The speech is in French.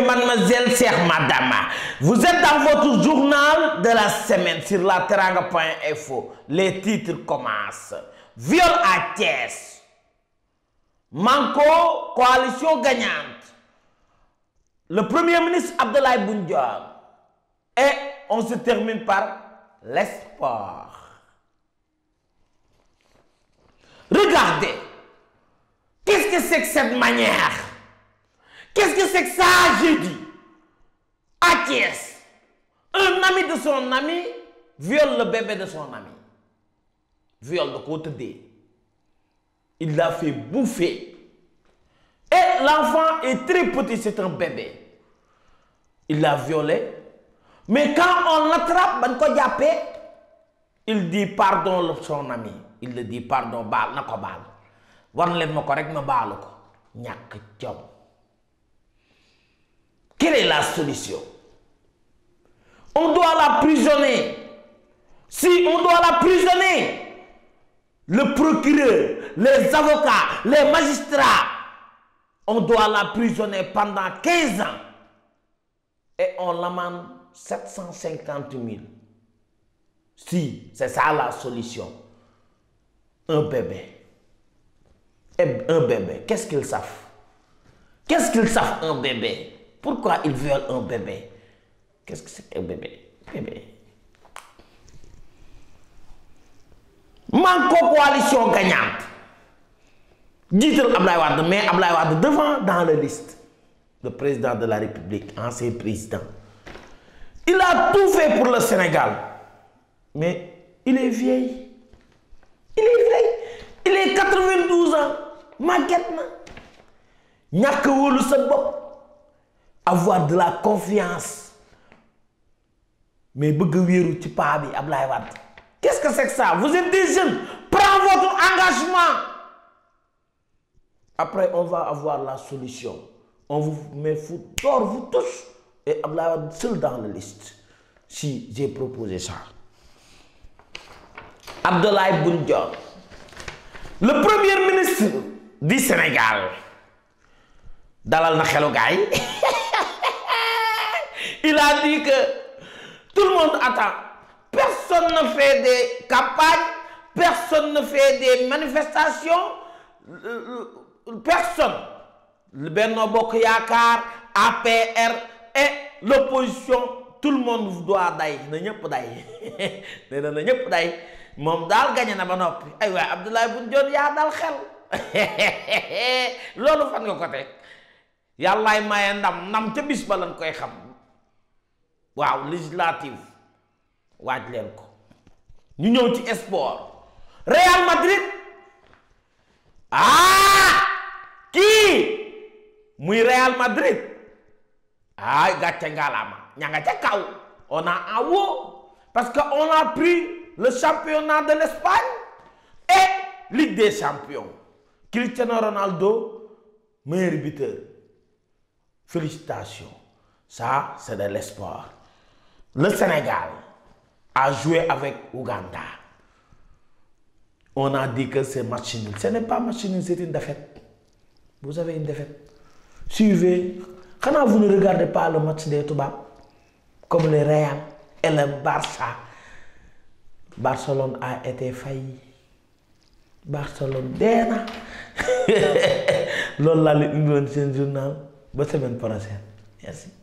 mademoiselle, madame, vous êtes dans votre journal de la semaine sur la teranga.info. Les titres commencent. Viol à Manco, coalition gagnante. Le Premier ministre Abdoulaye Boundian. Et on se termine par l'espoir. Regardez, qu'est-ce que c'est que cette manière Qu'est-ce que c'est que ça J'ai dit. est-ce Un ami de son ami viole le bébé de son ami. Viole le côté D. Il l'a fait bouffer. Et l'enfant est très petit, c'est un bébé. Il l'a violé. Mais quand on l'attrape, il dit pardon à son ami. Il le dit pardon, bal, nako bal. Wan len mako rek solution. On doit la prisonner Si on doit la prisonner le procureur, les avocats, les magistrats, on doit la prisonner pendant 15 ans. Et on l'amende 750 000. Si, c'est ça la solution. Un bébé. un bébé, qu'est-ce qu'ils savent Qu'est-ce qu'ils savent un bébé pourquoi ils veulent un bébé Qu'est-ce que c'est un bébé Bébé. Manque coalition gagnante. Dites-le Ablaï Wade, mais Ablaï devant dans la liste. Le président de la République, ancien président. Il a tout fait pour le Sénégal. Mais il est vieil. Il est vieil. Il est 92 ans. n'y a que vous le seul avoir de la confiance mais vous ci qu'est-ce que c'est que ça vous êtes des jeunes prends votre engagement après on va avoir la solution on vous met vous vous tous et Abdoulaye seul dans la liste si j'ai proposé ça Abdoulaye Bounjol, le premier ministre du Sénégal dalal na Il a dit que tout le monde attend. Personne ne fait des campagnes, personne ne fait des manifestations, euh, personne. Le Benno Yakar, APR et l'opposition, tout le monde doit day na d'ailleurs. day d'ailleurs. na na day na ba noppi ay waay Abdoulaye Boun Dione yaa dal xel loolu fan nga ko tek yalla maye ndam nam ca bis koy xam Wow, législatif, what Nous avons ñu Real Madrid ah qui, muy Real Madrid ay gàcce a ca kaw on a un parce qu'on on a pris le championnat de l'Espagne et Ligue des champions Cristiano Ronaldo meilleur buteur félicitations ça c'est de l'espoir le Sénégal a joué avec Ouganda. On a dit que c'est match Ce n'est pas match c'est une défaite. Vous avez une défaite. Suivez. Quand vous ne regardez pas le match de Toubab, comme le Real et le Barça, Barcelone a été failli. Barcelone déna. Lola le journal bonne semaine prochaine merci.